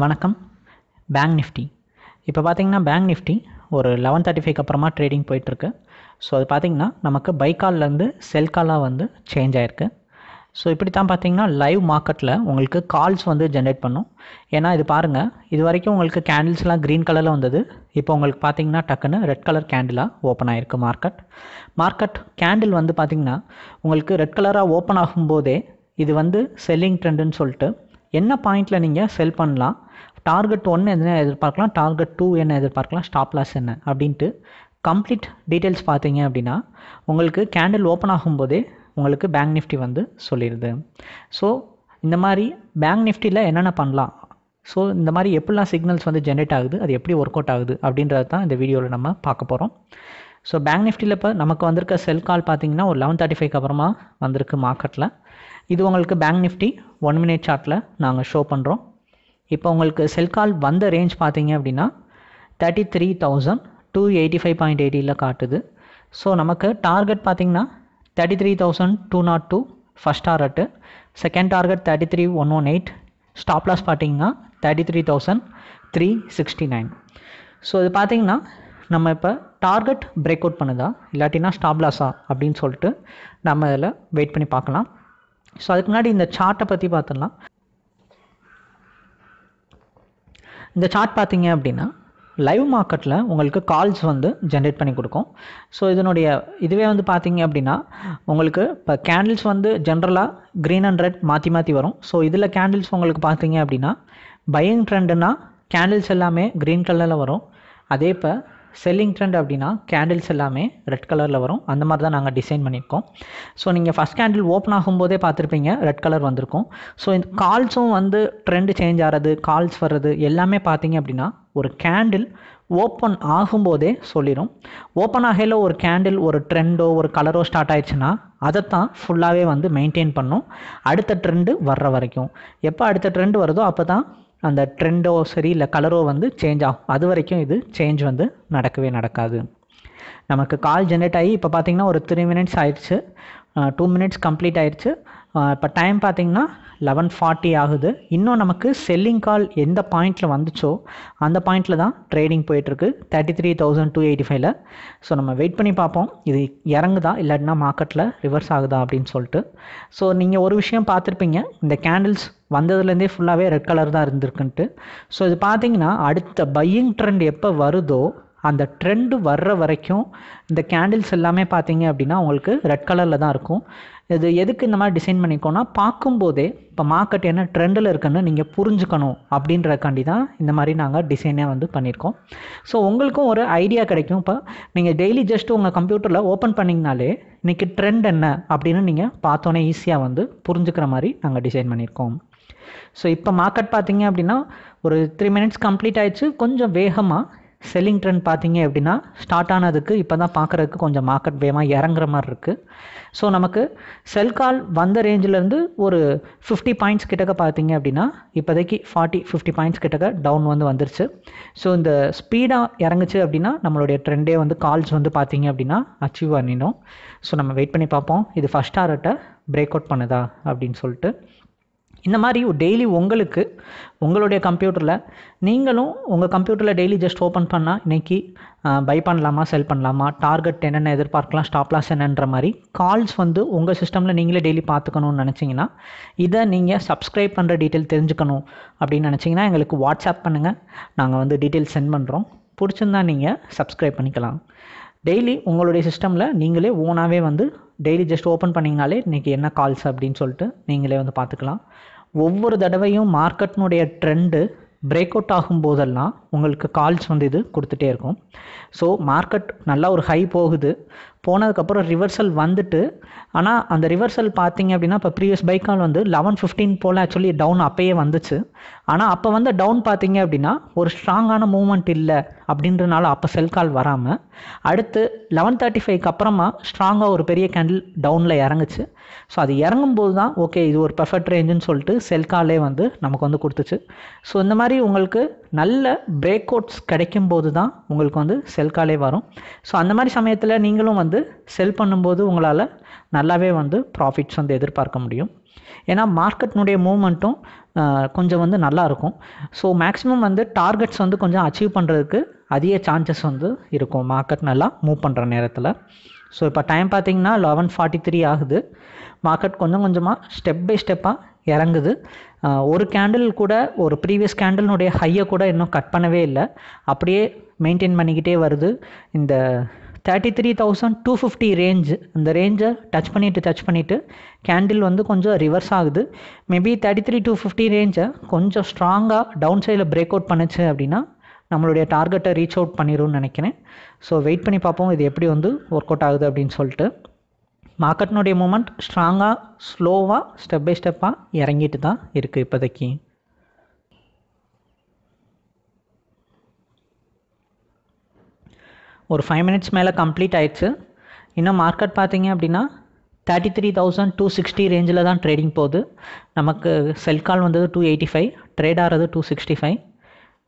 வணக்கம் bank Nifty இப்போ பார்த்திங்கன்னா பேங்க் நிஃப்டி ஒரு லெவன் தேர்ட்டி ஃபைவ் அப்புறமா ட்ரேடிங் போயிட்டுருக்கு ஸோ அது பார்த்திங்கன்னா நமக்கு பைக்கால்லேருந்து செல் காலாக வந்து சேஞ்ச் ஆகிருக்கு ஸோ இப்படி தான் பார்த்திங்கன்னா லைவ் மார்க்கெட்டில் உங்களுக்கு கால்ஸ் வந்து ஜென்ரேட் பண்ணும் ஏன்னா இது பாருங்கள் இது வரைக்கும் உங்களுக்கு கேண்டில்ஸ்லாம் க்ரீன் கலரில் வந்தது இப்போ உங்களுக்கு பார்த்திங்கன்னா டக்குன்னு ரெட் கலர் கேண்டிலாக ஓப்பன் ஆகிருக்கு மார்க்கெட் மார்க்கெட் கேண்டில் வந்து பார்த்திங்கன்னா உங்களுக்கு ரெட் கலராக ஓப்பன் ஆகும்போதே இது வந்து செல்லிங் ட்ரெண்டுன்னு சொல்லிட்டு என்ன பாயிண்டில் நீங்கள் செல் பண்ணலாம் டார்கெட் ஒன்று என்ன எதிர்பார்க்கலாம் டார்கெட் டூ என்ன எதிர்பார்க்கலாம் ஸ்டாப் லாஸ் என்ன அப்படின்ட்டு கம்ப்ளீட் டீட்டெயில்ஸ் பார்த்தீங்க அப்படின்னா உங்களுக்கு கேண்டில் ஓப்பன் ஆகும்போதே உங்களுக்கு பேங்க் நிஃப்டி வந்து சொல்லிடுது ஸோ இந்த மாதிரி பேங்க் நிஃப்டியில் என்னென்ன பண்ணலாம் ஸோ இந்த மாதிரி எப்படிலாம் சிக்னல்ஸ் வந்து ஜென்ரேட் ஆகுது அது எப்படி ஒர்க் அவுட் ஆகுது அப்படின்றது தான் இந்த வீடியோவில் நம்ம பார்க்க போகிறோம் ஸோ பேங்க் நிஃப்டியில் இப்போ நமக்கு வந்திருக்க செல் கால் பார்த்தீங்கன்னா ஒரு லெவன் தேர்ட்டி ஃபைவ் அப்புறமா வந்திருக்கு மார்க்கெட்டில் இது உங்களுக்கு பேங்க் நிஃப்டி ஒன் மினிட் சார்ட்டில் நாங்கள் ஷோ பண்ணுறோம் இப்போ உங்களுக்கு செல் கால் வந்த ரேஞ்ச் பார்த்தீங்க அப்படின்னா thirty three thousand two eighty five point எயிட்டியில் காட்டுது ஸோ நமக்கு டார்கெட் பார்த்தீங்கன்னா thirty three thousand two naught two first target second target thirty three one one eight stop பார்த்தீங்கன்னா thirty three thousand three sixty nine so இது பார்த்தீங்கன்னா நம்ம இப்போ target break out பண்ணுதா இல்லாட்டினா ஸ்டாப்லாஸா அப்படின்னு சொல்லிட்டு நம்ம இதில் வெயிட் பண்ணி பார்க்கலாம் ஸோ அதுக்கு முன்னாடி இந்த சார்ட்டை பற்றி பார்த்துடலாம் இந்த சார்ட் பார்த்தீங்க அப்படின்னா லைவ் மார்க்கெட்டில் உங்களுக்கு கால்ஸ் வந்து ஜென்ரேட் பண்ணி கொடுக்கும் ஸோ இதனுடைய இதுவே வந்து பார்த்தீங்க அப்படின்னா உங்களுக்கு இப்போ கேண்டில்ஸ் வந்து ஜென்ரலாக க்ரீன் அண்ட் ரெட் மாற்றி மாற்றி வரும் ஸோ இதில் கேண்டில்ஸ் உங்களுக்கு பார்த்தீங்க அப்படின்னா பையிங் ட்ரெண்டுன்னா கேண்டில்ஸ் எல்லாமே க்ரீன் கலரில் வரும் அதே இப்போ செல்லிங் ட்ரெண்ட் அப்படின்னா கேண்டில்ஸ் எல்லாமே ரெட் கலரில் வரும் அந்த மாதிரி தான் நாங்கள் டிசைன் பண்ணியிருக்கோம் ஸோ நீங்கள் ஃபஸ்ட் கேண்டில் ஓப்பன் ஆகும்போதே பார்த்துருப்பீங்க ரெட் கலர் வந்திருக்கும் ஸோ இந்த கால்ஸும் வந்து ட்ரெண்டு சேஞ்ச் ஆகிறது கால்ஸ் வர்றது எல்லாமே பார்த்தீங்க அப்படின்னா ஒரு கேண்டில் ஓப்பன் ஆகும்போதே சொல்லிடும் ஓப்பன் ஆகையில் ஒரு கேண்டில் ஒரு ட்ரெண்டோ ஒரு கலரோ ஸ்டார்ட் ஆயிடுச்சுன்னா அதை தான் ஃபுல்லாகவே வந்து மெயின்டைன் பண்ணும் அடுத்த ட்ரெண்டு வர்ற வரைக்கும் எப்போ அடுத்த ட்ரெண்டு வருதோ அப்போ தான் அந்த ட்ரெண்டோ சரி இல்லை கலரோ வந்து சேஞ்ச் ஆகும் அது வரைக்கும் இது சேஞ்ச் வந்து நடக்கவே நடக்காது நமக்கு கால் ஜென்ரேட் ஆகி இப்போ பார்த்திங்கன்னா ஒரு த்ரீ மினிட்ஸ் ஆயிடுச்சு டூ மினிட்ஸ் கம்ப்ளீட் ஆயிடுச்சு இப்போ டைம் பார்த்தீங்கன்னா லெவன் ஃபார்ட்டி ஆகுது இன்னும் நமக்கு செல்லிங் கால் எந்த பாயிண்டில் வந்துச்சோ அந்த பாயிண்ட்டில் தான் ட்ரேடிங் போயிட்டுருக்கு thirty three thousand two eighty ஃபைவ்ல ஸோ நம்ம வெயிட் பண்ணி பார்ப்போம் இது இறங்குதா இல்லாட்டினா மார்க்கெட்டில் ரிவர்ஸ் ஆகுதா அப்படின்னு சொல்லிட்டு ஸோ நீங்கள் ஒரு விஷயம் பார்த்துருப்பீங்க இந்த கேண்டில்ஸ் வந்ததுலேருந்தே ஃபுல்லாகவே ரெட் கலர் தான் இருந்திருக்குன்ட்டு ஸோ இது பார்த்தீங்கன்னா அடுத்த பையிங் ட்ரெண்ட் எப்போ வருதோ அந்த ட்ரெண்டு வர்ற வரைக்கும் இந்த கேண்டில்ஸ் எல்லாமே பார்த்தீங்க அப்படின்னா உங்களுக்கு ரெட் கலரில் தான் இருக்கும் இது எதுக்கு இந்த மாதிரி டிசைன் பண்ணிக்கோன்னா பார்க்கும்போதே இப்போ மார்க்கெட் என்ன ட்ரெண்டில் இருக்குன்னு நீங்கள் புரிஞ்சுக்கணும் அப்படின்றக்காண்டி தான் இந்த மாதிரி நாங்கள் டிசைனே வந்து பண்ணியிருக்கோம் ஸோ உங்களுக்கும் ஒரு ஐடியா கிடைக்கும் இப்போ நீங்கள் டெய்லி ஜஸ்ட் உங்கள் கம்ப்யூட்டரில் ஓப்பன் பண்ணிங்கனாலே இன்றைக்கி ட்ரெண்ட் என்ன அப்படின்னு நீங்கள் பார்த்தோன்னே ஈஸியாக வந்து புரிஞ்சுக்கிற மாதிரி நாங்கள் டிசைன் பண்ணியிருக்கோம் ஸோ இப்போ மார்க்கெட் பார்த்தீங்க அப்படின்னா ஒரு த்ரீ மினிட்ஸ் கம்ப்ளீட் ஆயிடுச்சு கொஞ்சம் வேகமாக செல்லிங் ட்ரெண்ட் பார்த்தீங்க அப்படின்னா ஸ்டார்ட் ஆனதுக்கு இப்போ தான் பார்க்குறதுக்கு கொஞ்சம் மார்க்கெட் வேமாக இறங்குற மாதிரி இருக்குது ஸோ நமக்கு செல் கால் வந்த ரேஞ்சிலேருந்து ஒரு ஃபிஃப்டி பாயிண்ட்ஸ் கிட்டக்க பார்த்தீங்க அப்படின்னா இப்போதைக்கு ஃபார்ட்டி ஃபிஃப்டி பாயிண்ட்ஸ் கிட்டக்க டவுன் வந்து வந்துருச்சு ஸோ இந்த ஸ்பீடாக இறங்குச்சு அப்படின்னா நம்மளுடைய ட்ரெண்டே வந்து கால்ஸ் வந்து பார்த்தீங்க அப்படின்னா அச்சீவ் பண்ணிடும் ஸோ நம்ம வெயிட் பண்ணி பார்ப்போம் இது ஃபஸ்ட் ஆர்ட்டை பிரேக் அவுட் பண்ணுதா அப்படின்னு சொல்லிட்டு இந்த மாதிரி டெய்லி உங்களுக்கு உங்களுடைய கம்ப்யூட்டரில் நீங்களும் உங்கள் கம்ப்யூட்டரில் டெய்லி ஜஸ்ட் ஓப்பன் பண்ணால் இன்றைக்கி பை பண்ணலாமா செல் பண்ணலாமா டார்கெட் என்னென்ன எதிர்பார்க்கலாம் ஸ்டாப் லாஸ் என்னன்ற மாதிரி கால்ஸ் வந்து உங்கள் சிஸ்டமில் நீங்களே டெய்லி பார்த்துக்கணும்னு நினச்சிங்கன்னா இதை நீங்கள் சப்ஸ்கிரைப் பண்ணுற டீட்டெயில் தெரிஞ்சுக்கணும் அப்படின்னு நினச்சிங்கன்னா எங்களுக்கு வாட்ஸ்அப் பண்ணுங்கள் நாங்கள் வந்து டீட்டெயில் சென்ட் பண்ணுறோம் பிடிச்சிருந்தா நீங்கள் சப்ஸ்கிரைப் பண்ணிக்கலாம் டெய்லி உங்களுடைய சிஸ்டமில் நீங்களே ஓனாகவே வந்து டெய்லி ஜஸ்ட் ஓப்பன் பண்ணிங்கனாலே இன்றைக்கி என்ன கால்ஸ் அப்படின்னு சொல்லிட்டு நீங்களே வந்து பார்த்துக்கலாம் ஒவ்வொரு தடவையும் மார்க்கெட்னுடைய ட்ரெண்டு பிரேக் அவுட் ஆகும் போதெல்லாம் உங்களுக்கு கால்ஸ் வந்து இது கொடுத்துட்டே இருக்கும் ஸோ மார்க்கெட் நல்லா ஒரு ஹை போகுது போனதுக்கப்புறம் ரிவர்சல் வந்துட்டு ஆனால் அந்த ரிவர்சல் பார்த்தீங்க அப்படின்னா இப்போ ப்ரீவியஸ் பைக்கால் வந்து லெவன் ஃபிஃப்டீன் போல் ஆக்சுவலி டவுன் அப்போயே வந்துச்சு ஆனால் அப்போ வந்து டவுன் பார்த்தீங்க அப்படின்னா ஒரு ஸ்ட்ராங்கான மூமெண்ட் இல்லை அப்படின்றனால அப்போ செல் கால் வராமல் அடுத்து லெவன் தேர்ட்டி ஃபைவ்க்கு அப்புறமா ஸ்ட்ராங்காக ஒரு பெரிய கேண்டில் டவுனில் இறங்குச்சு ஸோ அது இறங்கும் போது தான் ஓகே இது ஒரு பெர்ஃபெக்ட் ரேஞ்சுன்னு சொல்லிட்டு செல் காலே வந்து நமக்கு வந்து கொடுத்துச்சு ஸோ இந்த மாதிரி உங்களுக்கு நல்ல பிரேக் அவுட்ஸ் கிடைக்கும் போது தான் உங்களுக்கு வந்து செல் காலே வரும் ஸோ அந்த மாதிரி சமயத்தில் நீங்களும் வந்து வந்து செல் பண்ணும்போது உங்களால் நல்லாவே வந்து ப்ராஃபிட்ஸ் வந்து எதிர்பார்க்க முடியும் ஏன்னா மார்க்கெட்னுடைய மூமெண்ட்டும் கொஞ்சம் வந்து நல்லாயிருக்கும் ஸோ மேக்ஸிமம் வந்து டார்கெட்ஸ் வந்து கொஞ்சம் அச்சீவ் பண்ணுறதுக்கு அதிக சான்சஸ் வந்து இருக்கும் மார்க்கெட் நல்லா மூவ் பண்ணுற நேரத்தில் ஸோ இப்போ டைம் பார்த்தீங்கன்னா லெவன் ஃபார்ட்டி த்ரீ ஆகுது மார்க்கெட் கொஞ்சம் கொஞ்சமாக ஸ்டெப் பை ஸ்டெப்பாக இறங்குது ஒரு கேண்டில் கூட ஒரு ப்ரீவியஸ் கேண்டில்னுடைய ஹையை கூட இன்னும் கட் பண்ணவே இல்லை அப்படியே மெயின்டைன் பண்ணிக்கிட்டே வருது இந்த thirty three thousand two fifty range அந்த ரேஞ்சை டச் பண்ணிவிட்டு டச் பண்ணிவிட்டு கேண்டில் வந்து கொஞ்சம் ரிவர்ஸ் ஆகுது maybe thirty three two fifty ரேஞ்சை கொஞ்சம் ஸ்ட்ராங்காக டவுன் சைடில் பிரேக் அவுட் பண்ணுச்சு அப்படின்னா நம்மளுடைய டார்கெட்டை ரீச் அவுட் பண்ணிடும்னு நினைக்கிறேன் ஸோ வெயிட் பண்ணி பார்ப்போம் இது எப்படி வந்து ஒர்க் அவுட் ஆகுது அப்படின்னு சொல்லிட்டு மார்க்கெட்னுடைய மூமெண்ட் ஸ்ட்ராங்காக ஸ்லோவாக ஸ்டெப் பை ஸ்டெப்பாக இறங்கிட்டு தான் இருக்குது இப்போதைக்கு ஒரு ஃபைவ் மினிட்ஸ் மேலே கம்ப்ளீட் ஆயிடுச்சு இன்னும் மார்க்கெட் பார்த்தீங்க அப்படின்னா thirty three thousand two sixty ரேஞ்சில் தான் ட்ரேடிங் போகுது நமக்கு செல் கால் வந்தது டூ எயிட்டி ஃபைவ் ட்ரேட் ஆகிறது டூ சிக்ஸ்டி ஃபைவ்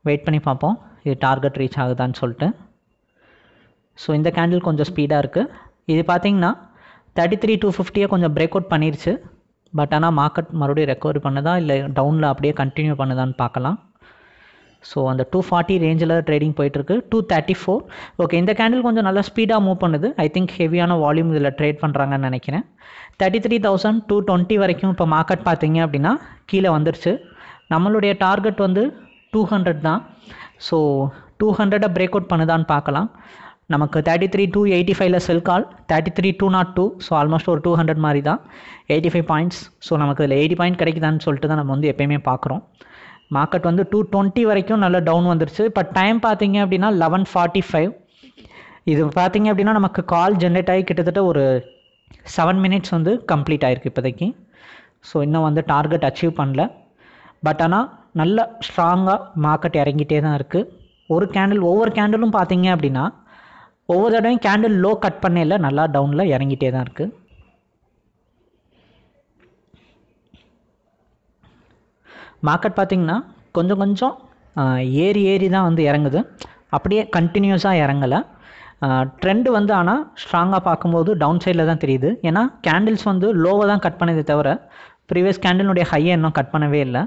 வெயிட் பண்ணி பார்ப்போம் இது டார்கெட் ரீச் ஆகுதான்னு சொல்லிட்டு ஸோ இந்த கேண்டில் கொஞ்சம் ஸ்பீடாக இருக்குது இது பார்த்தீங்கன்னா தேர்ட்டி த்ரீ டூ ஃபிஃப்டியை கொஞ்சம் பிரேக் அவுட் பண்ணிருச்சு பட் ஆனால் மார்க்கெட் மறுபடியும் ரெக்கவரி பண்ணுதா இல்லை டவுனில் அப்படியே கண்டினியூ பண்ணுதான்னு பார்க்கலாம் ஸோ அந்த டூ ஃபார்ட்டி ரேஞ்சில் ட்ரேடிங் போயிட்டுருக்கு டூ தேர்ட்டி ஃபோர் ஓகே இந்த கேண்டில் கொஞ்சம் நல்லா ஸ்பீடாக மூவ் பண்ணுது ஐ திங்க் ஹெவியான வால்யூம் இதில் ட்ரேட் பண்ணுறாங்கன்னு நினைக்கிறேன் thirty three thousand two twenty வரைக்கும் இப்போ மார்க்கெட் பார்த்தீங்க அப்படின்னா கீழே வந்துருச்சு நம்மளுடைய டார்கெட் வந்து டூ ஹண்ட்ரட் தான் ஸோ டூ ஹண்ட்ரடை பிரேக் அவுட் பண்ணுதான்னு பார்க்கலாம் நமக்கு தேர்ட்டி த்ரீ டூ எயிட்டி ஃபைவ்ல sell call thirty three two naught two so almost ஒரு டூ ஹண்ட்ரட் மாதிரி தான் எயிட்டி ஃபைவ் பாயிண்ட்ஸ் ஸோ நமக்கு இதில் எயிட்டி பாயிண்ட் கிடைக்குதான்னு சொல்லிட்டு தான் நம்ம வந்து எப்பயுமே பார்க்குறோம் மார்க்கெட் வந்து டூ டுவெண்ட்டி வரைக்கும் நல்லா டவுன் வந்துருச்சு பட் டைம் பார்த்தீங்க அப்படின்னா லெவன் ஃபார்ட்டி ஃபைவ் இது பார்த்தீங்க அப்படின்னா நமக்கு கால் ஜென்ரேட் ஆகி கிட்டத்தட்ட ஒரு செவன் மினிட்ஸ் வந்து கம்ப்ளீட் ஆகிருக்கு இப்போதைக்கு ஸோ இன்னும் வந்து டார்கெட் அச்சீவ் பண்ணல பட் ஆனால் நல்ல ஸ்ட்ராங்காக மார்க்கெட் இறங்கிட்டே தான் இருக்குது ஒரு கேண்டில் ஒவ்வொரு கேண்டிலும் பார்த்தீங்க அப்படின்னா ஒவ்வொரு தடவையும் கேண்டில் லோ கட் பண்ணல நல்லா டவுனில் இறங்கிட்டே தான் இருக்குது மார்க்கெட் பார்த்திங்கன்னா கொஞ்சம் கொஞ்சம் ஏறி ஏறி தான் வந்து இறங்குது அப்படியே கண்டினியூஸாக இறங்கலை ட்ரெண்டு வந்து ஆனால் ஸ்ட்ராங்காக பார்க்கும்போது டவுன் சைடில் தான் தெரியுது ஏன்னா கேண்டில்ஸ் வந்து லோவாக தான் கட் பண்ணதே தவிர ப்ரீவியஸ் கேண்டிலுடைய ஹையை இன்னும் கட் பண்ணவே இல்லை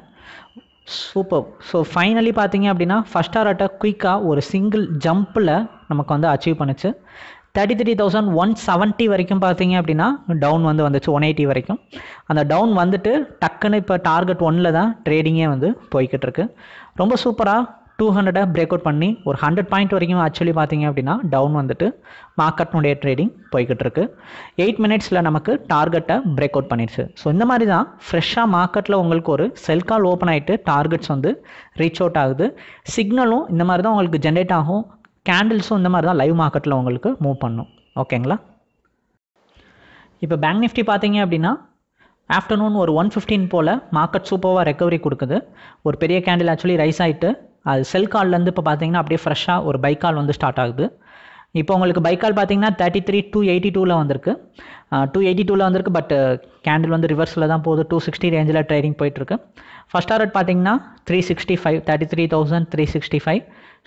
சூப்பர் ஸோ ஃபைனலி பார்த்தீங்க அப்படின்னா ஃபஸ்ட் ஆர்ட்டை குயிக்காக ஒரு சிங்கிள் ஜம்பில் நமக்கு வந்து அச்சீவ் பண்ணுச்சு thirty three thousand one seventy வரைக்கும் பார்த்தீங்க அப்படின்னா டவுன் வந்து வந்துச்சு ஒன் எயிட்டி வரைக்கும் அந்த டவுன் வந்துட்டு டக்குன்னு இப்போ டார்கெட் ஒன்னில் தான் ட்ரேடிங்கே வந்து போய்கிட்டு இருக்கு ரொம்ப சூப்பராக டூ ஹண்ட்ரடை பிரேக் அவுட் பண்ணி ஒரு ஹண்ட்ரட் பாயிண்ட் வரைக்கும் ஆக்சுவலி பார்த்தீங்க அப்படின்னா டவுன் வந்துட்டு மார்க்கெட்னுடைய ட்ரேடிங் போய்கிட்டு இருக்கு எயிட் மினிட்ஸில் நமக்கு டார்கெட்டை பிரேக் அவுட் பண்ணிடுச்சு ஸோ இந்த மாதிரி தான் ஃப்ரெஷ்ஷாக மார்க்கெட்டில் உங்களுக்கு ஒரு செல் கால் ஓப்பன் ஆகிட்டு டார்கெட்ஸ் வந்து ரீச் அவுட் ஆகுது சிக்னலும் இந்த மாதிரி தான் உங்களுக்கு ஜென்ரேட் ஆகும் கேண்டில்ஸும் இந்த மாதிரி தான் லைவ் மார்க்கெட்டில் உங்களுக்கு மூவ் பண்ணும் ஓகேங்களா இப்போ பேங்க் நிஃப்டி பார்த்தீங்க அப்படின்னா ஆஃப்டர்நூன் ஒரு ஒன் ஃபிஃப்டீன் போல் மார்க்கெட் சூப்பராக ரெக்கவரி கொடுக்குது ஒரு பெரிய கேண்டில் ஆக்சுவலி ரைஸ் ஆகிட்டு அது செல் கால்லேருந்து இப்போ பார்த்தீங்கன்னா அப்படியே ஃப்ரெஷ்ஷாக ஒரு பைக் கால் வந்து ஸ்டார்ட் ஆகுது இப்போ உங்களுக்கு பைக் கால் பார்த்தீங்கன்னா தேர்ட்டி த்ரீ டூ எயிட்டி டூவில் வந்திருக்கு டூ எயிட்டி டூவில் வந்திருக்கு பட் கேண்டில் வந்து ரிவர்ஸில் தான் போகுது டூ சிக்ஸ்டி ரேஞ்சில் ட்ரேடிங் போயிட்டுருக்கு ஃபஸ்ட் ஆர்ட் பார்த்தீங்கன்னா three sixty five thirty three thousand three sixty five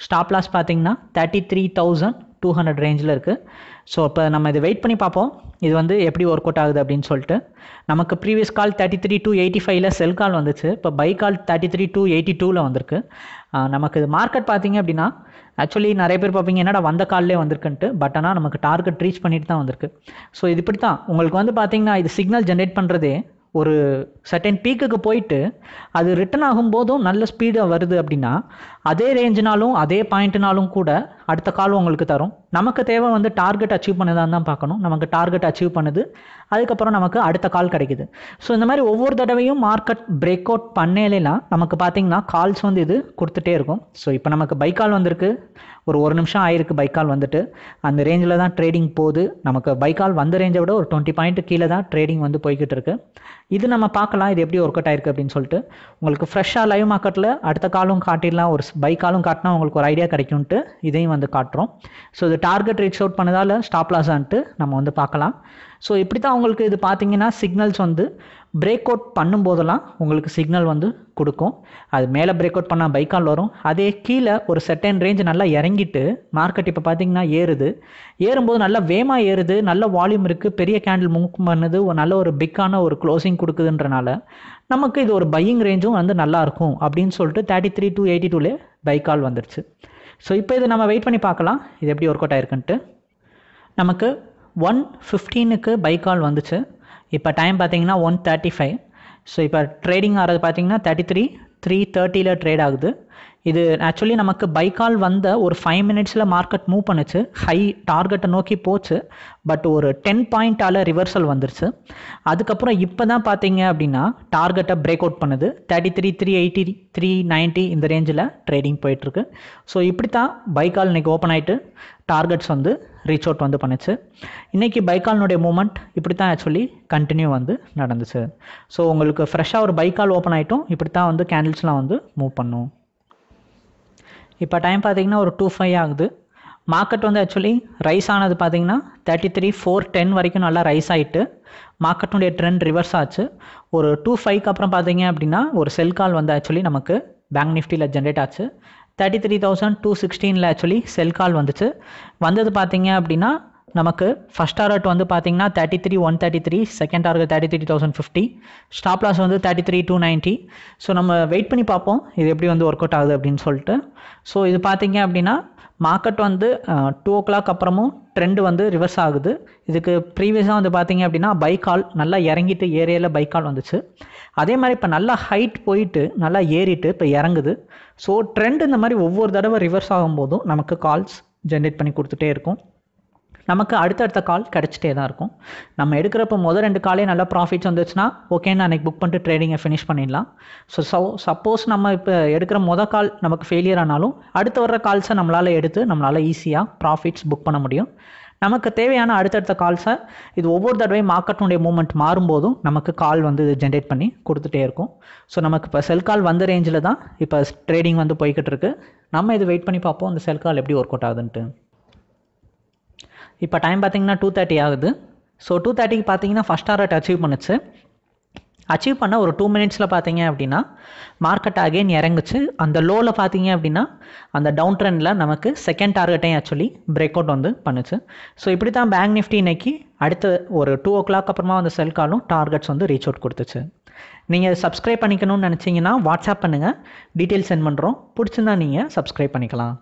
stop loss பார்த்தீங்கன்னா thirty three thousand two hundred ரேஞ்சில் இருக்குது ஸோ இப்போ நம்ம இதை வெயிட் பண்ணி பார்ப்போம் இது வந்து எப்படி ஒர்க் அவுட் ஆகுது அப்படின்னு சொல்லிட்டு நமக்கு previous call thirty three two eighty ஃபைவ்ல செல் கால் வந்துச்சு இப்போ buy call thirty three two eighty டூவில் வந்திருக்கு நமக்கு இது மார்க்கெட் பார்த்தீங்க அப்படின்னா ஆக்சுவலி நிறைய பேர் பார்ப்பீங்க என்னடா வந்த காலிலே வந்திருக்குன்ட்டு பட் ஆனால் நமக்கு டார்கெட் ரீச் பண்ணிட்டு தான் வந்திருக்கு ஸோ இது இப்படி தான் உங்களுக்கு வந்து பார்த்தீங்கன்னா இது சிக்னல் ஜென்ரேட் பண்ணுறதே ஒரு சர்டன் பீக்குக்கு போயிட்டு அது ரிட்டன் ஆகும்போதும் நல்ல ஸ்பீடாக வருது அப்படின்னா அதே ரேஞ்சினாலும் அதே பாயிண்ட்னாலும் கூட அடுத்த கால் உங்களுக்கு தரும் நமக்கு தேவை வந்து டார்கெட் அச்சீவ் பண்ணதான் தான் பார்க்கணும் நமக்கு டார்கெட் அச்சீவ் பண்ணுது அதுக்கப்புறம் நமக்கு அடுத்த கால் கிடைக்குது ஸோ இந்த மாதிரி ஒவ்வொரு தடவையும் மார்க்கெட் பிரேக் அவுட் பண்ணலாம் நமக்கு பார்த்திங்கன்னா கால்ஸ் வந்து இது கொடுத்துட்டே இருக்கும் ஸோ இப்போ நமக்கு பைக்கால் வந்திருக்கு ஒரு ஒரு நிமிஷம் ஆயிருக்கு பைக்கால் வந்துட்டு அந்த ரேஞ்சில் தான் ட்ரேடிங் போகுது நமக்கு பைக்கால் வந்த ரேஞ்சை விட ஒரு டுவெண்ட்டி பாயிண்ட் கீழே தான் ட்ரேடிங் வந்து போய்கிட்டு இருக்குது இது நம்ம பார்க்கலாம் இது எப்படி ஒர்க் அவுட் ஆயிருக்கு அப்படின்னு சொல்லிட்டு உங்களுக்கு ஃப்ரெஷ்ஷாக லைவ் மார்க்கெட்டில் அடுத்த காலும் காட்டிடலாம் ஒரு பை காலும் காட்டினா உங்களுக்கு ஒரு ஐடியா கிடைக்கும்ட்டு இதையும் வந்து காட்டுறோம் ஸோ இது டார்கெட் ரீச் அவுட் பண்ணதால் ஸ்டாப் லாஸான்ட்டு நம்ம வந்து பார்க்கலாம் ஸோ இப்படி தான் உங்களுக்கு இது பார்த்தீங்கன்னா சிக்னல்ஸ் வந்து பிரேக் அவுட் பண்ணும்போதெல்லாம் உங்களுக்கு சிக்னல் வந்து கொடுக்கும் அது மேலே பிரேக் அவுட் பண்ணால் பைக்கால் வரும் அதே கீழே ஒரு செட்டன் ரேஞ்ச் நல்லா இறங்கிட்டு மார்க்கெட் இப்போ பார்த்தீங்கன்னா ஏறுது ஏறும்போது நல்லா வேமாக ஏறுது நல்ல வால்யூம் இருக்குது பெரிய கேண்டில் மூக் பண்ணுது நல்ல ஒரு பிக்கான ஒரு க்ளோசிங் கொடுக்குதுன்றனால நமக்கு இது ஒரு பையிங் ரேஞ்சும் வந்து நல்லாயிருக்கும் அப்படின்னு சொல்லிட்டு தேர்ட்டி த்ரீ டூ எயிட்டி டூலே பைக்கால் வந்துருச்சு ஸோ இப்போ இது நம்ம வெயிட் பண்ணி பார்க்கலாம் இது எப்படி ஒர்க் அவுட் ஆயிருக்குன்ட்டு நமக்கு ஒன் ஃபிஃப்டீனுக்கு பை கால் வந்துச்சு இப்போ டைம் பார்த்தீங்கன்னா ஒன் தேர்ட்டி ஃபைவ் ஸோ இப்போ ட்ரேடிங் ஆகிறது பார்த்தீங்கன்னா தேர்ட்டி த்ரீ த்ரீ தேர்ட்டியில் ட்ரேட் ஆகுது இது ஆக்சுவலி நமக்கு பை கால் வந்த ஒரு ஃபைவ் மினிட்ஸில் மார்க்கெட் மூவ் பண்ணுச்சு ஹை டார்கெட்டை நோக்கி போச்சு பட் ஒரு டென் பாயிண்டால் ரிவர்சல் வந்துருச்சு அதுக்கப்புறம் இப்போ தான் பார்த்தீங்க அப்படின்னா டார்கெட்டை பிரேக் அவுட் பண்ணுது thirty three three eighty three ninety இந்த ரேஞ்சில் ட்ரேடிங் போயிட்டுருக்கு ஸோ இப்படி தான் பைக்கால் இன்றைக்கி ஓப்பன் ஆகிட்டு டார்கெட்ஸ் வந்து ரீச் அவுட் வந்து பண்ணுச்சு இன்றைக்கி பைக்கால்னுடைய மூமெண்ட் இப்படி தான் ஆக்சுவலி கண்டினியூ வந்து நடந்துச்சு ஸோ உங்களுக்கு ஃப்ரெஷ்ஷாக ஒரு பைக்கால் ஓப்பன் ஆகிட்டும் இப்படி தான் வந்து கேண்டில்ஸ்லாம் வந்து மூவ் பண்ணும் இப்போ டைம் பார்த்தீங்கன்னா ஒரு டூ ஃபைவ் ஆகுது மார்க்கெட் வந்து ஆக்சுவலி ரைஸ் ஆனது பார்த்திங்கன்னா தேர்ட்டி த்ரீ ஃபோர் டென் வரைக்கும் நல்லா ரைஸ் ஆகிட்டு மார்க்கெட்டுடைய ட்ரெண்ட் ரிவர்ஸ் ஆச்சு ஒரு டூ ஃபைவ்க்கு அப்புறம் பார்த்தீங்க அப்படின்னா ஒரு செல் கால் வந்து ஆக்சுவலி நமக்கு பேங்க் நிஃப்டியில் ஜென்ரேட் ஆச்சு தேர்ட்டி த்ரீ தௌசண்ட் டூ சிக்ஸ்டீனில் ஆக்சுவலி செல் கால் வந்துச்சு வந்தது பார்த்தீங்க அப்படின்னா நமக்கு ஃபஸ்ட் டார்கெட் வந்து பார்த்தீங்கன்னா thirty three one thirty three second target thirty three thousand fifty stop loss வந்து thirty three two ninety so நம்ம வெயிட் பண்ணி பார்ப்போம் இது எப்படி வந்து ஒர்க் அவுட் ஆகுது அப்படின்னு சொல்லிட்டு ஸோ இது பார்த்தீங்க அப்படின்னா மார்க்கெட் வந்து டூ ஓ கிளாக் அப்புறமும் ட்ரெண்டு வந்து ரிவர்ஸ் ஆகுது இதுக்கு ப்ரீவியஸாக வந்து பார்த்தீங்க அப்படின்னா பை கால் நல்லா இறங்கிட்டு ஏரியாவில் பைக் கால் வந்துச்சு அதே மாதிரி இப்போ நல்லா ஹைட் போயிட்டு நல்லா ஏறிட்டு இப்போ இறங்குது ஸோ ட்ரெண்ட் இந்த மாதிரி ஒவ்வொரு தடவை ரிவர்ஸ் ஆகும்போதும் நமக்கு கால்ஸ் ஜென்ரேட் பண்ணி கொடுத்துட்டே இருக்கும் நமக்கு அடுத்தடுத்த கால் கிடச்சிட்டே தான் இருக்கும் நம்ம எடுக்கிறப்ப முதல் ரெண்டு காலே நல்லா ப்ராஃபிட்ஸ் வந்துச்சுன்னா ஓகேன்னு அன்றைக்கி புக் பண்ணிட்டு ட்ரேடிங்கை ஃபினிஷ் பண்ணிடலாம் ஸோ சோ சப்போஸ் நம்ம இப்போ எடுக்கிற மொதல் கால் நமக்கு ஃபெயிலியர் ஆனாலும் அடுத்து வர்ற கால்ஸை நம்மளால் எடுத்து நம்மளால் ஈஸியாக ப்ராஃபிட்ஸ் புக் பண்ண முடியும் நமக்கு தேவையான அடுத்தடுத்த கால்ஸை இது ஒவ்வொரு தடவையும் மார்க்கெட்டுடைய மூமெண்ட் மாறும்போதும் நமக்கு கால் வந்து இது ஜென்ரேட் பண்ணி கொடுத்துட்டே இருக்கும் ஸோ நமக்கு இப்போ செல் கால் வந்த ரேஞ்சில் தான் இப்போ ட்ரேடிங் வந்து போய்கிட்டு இருக்கு நம்ம இது வெயிட் பண்ணி பார்ப்போம் அந்த செல் கால் எப்படி ஒர்க் அவுட் ஆகுதுன்ட்டு இப்போ டைம் பார்த்தீங்கன்னா டூ தேர்ட்டி ஆகுது ஸோ டூ தேர்ட்டிக்கு பார்த்தீங்கன்னா ஃபஸ்ட் டார்கெட் அச்சீவ் பண்ணுச்சு அச்சீவ் பண்ண ஒரு டூ மினிட்ஸில் பார்த்தீங்க அப்படின்னா மார்க்கெட் அகெயின் இறங்குச்சு அந்த லோவில் பார்த்தீங்க அப்படின்னா அந்த டவுன் ட்ரெண்டில் நமக்கு செகண்ட் டார்கெட்டையும் ஆக்சுவலி பிரேக் அவுட் வந்து பண்ணுச்சு ஸோ இப்படி தான் பேங்க் நிஃப்டி இன்னைக்கு அடுத்த ஒரு டூ ஓ கிளாக் அப்புறமா வந்து செல்காலும் டார்கெட்ஸ் வந்து ரீச் அவுட் கொடுத்துச்சு நீங்கள் சப்ஸ்கிரைப் பண்ணிக்கணும்னு நினச்சிங்கன்னா வாட்ஸ்அப் பண்ணுங்கள் டீட்டெயில் சென்ட் பண்ணுறோம் பிடிச்சிருந்தா நீங்கள் சப்ஸ்கிரைப் பண்ணிக்கலாம்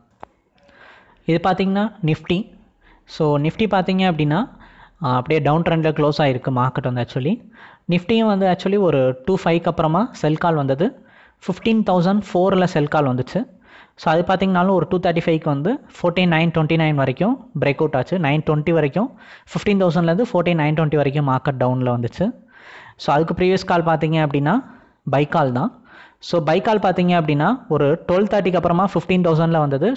இது பார்த்தீங்கன்னா நிஃப்டி ஸோ நிஃப்டி பார்த்தீங்க அப்படின்னா அப்படியே டவுன் ட்ரெண்டில் க்ளோஸ் ஆகிருக்கு மார்க்கெட் வந்து ஆக்சுவலி நிஃப்டியும் வந்து ஆக்சுவலி ஒரு டூ ஃபைவ்க்கு அப்புறமா செல் கால் வந்தது ஃபிஃப்டீன் தௌசண்ட் ஃபோரில் செல் கால் வந்துச்சு ஸோ அது பார்த்திங்கனாலும் ஒரு டூ தேர்ட்டி ஃபைவ்க்கு வந்து ஃபோர்டீன் நைன் டுவெண்ட்டி நைன் வரைக்கும் பிரேக் அவுட் ஆச்சு நைன் டுவெண்ட்டி வரைக்கும் ஃபிஃப்டீன் தௌசண்ட்லேருந்து ஃபோர்ட்டின் நைன் டுவெண்ட்டி வரைக்கும் மார்க்கெட் டவுனில் வந்துச்சு ஸோ அதுக்கு ப்ரீவியஸ் கால் பார்த்தீங்க அப்படின்னா பைக்கால் தான் ஸோ பைக்கால் பார்த்தீங்க அப்படின்னா ஒரு டுவெல் தேர்ட்டிக்கு அப்புறமா ஃபிஃப்டீன் தௌசண்டில் வந்தது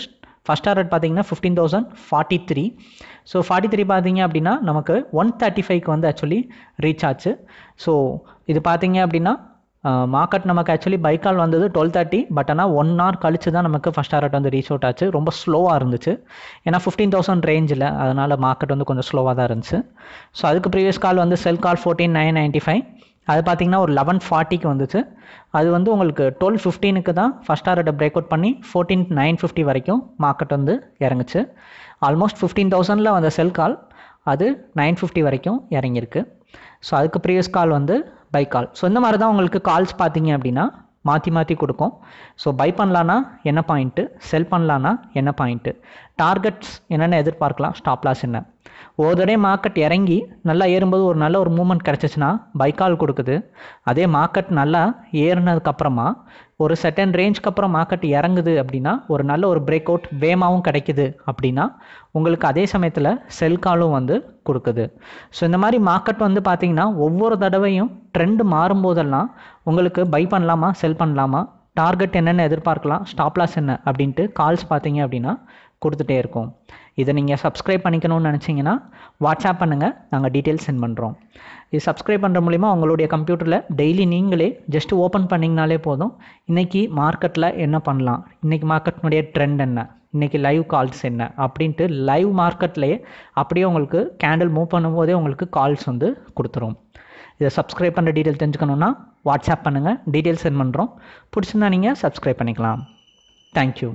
ஃபஸ்ட் டார்கெட் பார்த்தீங்கன்னா fifteen thousand forty three so forty three பார்த்தீங்க அப்படின்னா நமக்கு ஒன் தேர்ட்டி ஃபைவ்க்கு வந்து ஆக்சுவலி ரீச் ஆச்சு ஸோ இது பார்த்தீங்க அப்படின்னா மார்க்கெட் நமக்கு ஆக்சுவலி பைக்கால் வந்தது டுவெல் தேர்ட்டி பட் ஆனால் ஒன் ஹவர் கழிச்சு தான் நமக்கு ஃபஸ்ட் டார்கெட் வந்து ரீச் அவுட் ஆச்சு ரொம்ப ஸ்லோவாக இருந்துச்சு ஏன்னா ஃபிஃப்டீன் தௌசண்ட் ரேஞ்சில் அதனால் மார்க்கெட் வந்து கொஞ்சம் ஸ்லோவாக தான் இருந்துச்சு ஸோ அதுக்கு ப்ரீவியஸ் கால் வந்து sell call fourteen nine ninety five அது பார்த்தீங்கன்னா ஒரு லெவன் ஃபார்ட்டிக்கு வந்துச்சு அது வந்து உங்களுக்கு டுவெல் ஃபிஃப்டீனுக்கு தான் ஃபஸ்ட் ஆர்டரை பிரேக் அவுட் பண்ணி ஃபோர்டீன் நைன் ஃபிஃப்டி வரைக்கும் மார்க்கெட் வந்து இறங்குச்சு ஆல்மோஸ்ட் ஃபிஃப்டீன் தௌசண்டில் வந்த செல் கால் அது நைன் ஃபிஃப்டி வரைக்கும் இறங்கியிருக்கு ஸோ அதுக்கு ப்ரீவியஸ் கால் வந்து பை கால் ஸோ இந்த மாதிரி தான் உங்களுக்கு கால்ஸ் பார்த்தீங்க அப்படின்னா மாற்றி மாற்றி கொடுக்கும் ஸோ பை பண்ணலான்னா என்ன பாயிண்ட்டு செல் பண்ணலான்னா என்ன பாயிண்ட்டு டார்கெட்ஸ் என்னென்ன எதிர்பார்க்கலாம் ஸ்டாப்லாஸ் என்ன ஒரு தடவை மார்க்கெட் இறங்கி நல்லா ஏறும்போது ஒரு நல்ல ஒரு மூமெண்ட் கிடச்சிச்சின்னா பைக்கால் கொடுக்குது அதே மார்க்கெட் நல்லா ஏறினதுக்கப்புறமா ஒரு செட்டன் ரேஞ்சுக்கு அப்புறம் மார்க்கெட் இறங்குது அப்படின்னா ஒரு நல்ல ஒரு பிரேக் அவுட் வேமாவும் கிடைக்குது அப்படின்னா உங்களுக்கு அதே சமயத்தில் செல் காலும் வந்து கொடுக்குது ஸோ இந்த மாதிரி மார்க்கெட் வந்து பார்த்திங்கன்னா ஒவ்வொரு தடவையும் ட்ரெண்டு மாறும்போதெல்லாம் உங்களுக்கு பை பண்ணலாமா செல் பண்ணலாமா டார்கெட் என்னென்னு எதிர்பார்க்கலாம் ஸ்டாப்லாஸ் என்ன அப்படின்ட்டு கால்ஸ் பார்த்தீங்க அப்படின்னா கொடுத்துட்டே இருக்கும் இதை நீங்கள் சப்ஸ்கிரைப் பண்ணிக்கணும்னு நினச்சிங்கன்னா வாட்ஸ்அப் பண்ணுங்கள் நாங்கள் டீட்டெயில்ஸ் சென்ட் பண்ணுறோம் இது சப்ஸ்கிரைப் பண்ணுற மூலிமா உங்களுடைய கம்ப்யூட்டரில் டெய்லி நீங்களே ஜஸ்ட்டு ஓப்பன் பண்ணிங்கனாலே போதும் இன்றைக்கி மார்க்கெட்டில் என்ன பண்ணலாம் இன்றைக்கி மார்க்கெட்டினுடைய ட்ரெண்ட் என்ன இன்றைக்கி லைவ் கால்ஸ் என்ன அப்படின்ட்டு லைவ் மார்க்கெட்லேயே அப்படியே உங்களுக்கு கேண்டில் மூவ் பண்ணும்போதே உங்களுக்கு கால்ஸ் வந்து கொடுத்துரும் இதை சப்ஸ்கிரைப் பண்ணுற டீட்டெயில் தெரிஞ்சுக்கணுன்னா வாட்ஸ்அப் பண்ணுங்கள் டீட்டெயில்ஸ் சென்ட் பண்ணுறோம் பிடிச்சிருந்தா நீங்கள் சப்ஸ்கிரைப் பண்ணிக்கலாம் தேங்க்யூ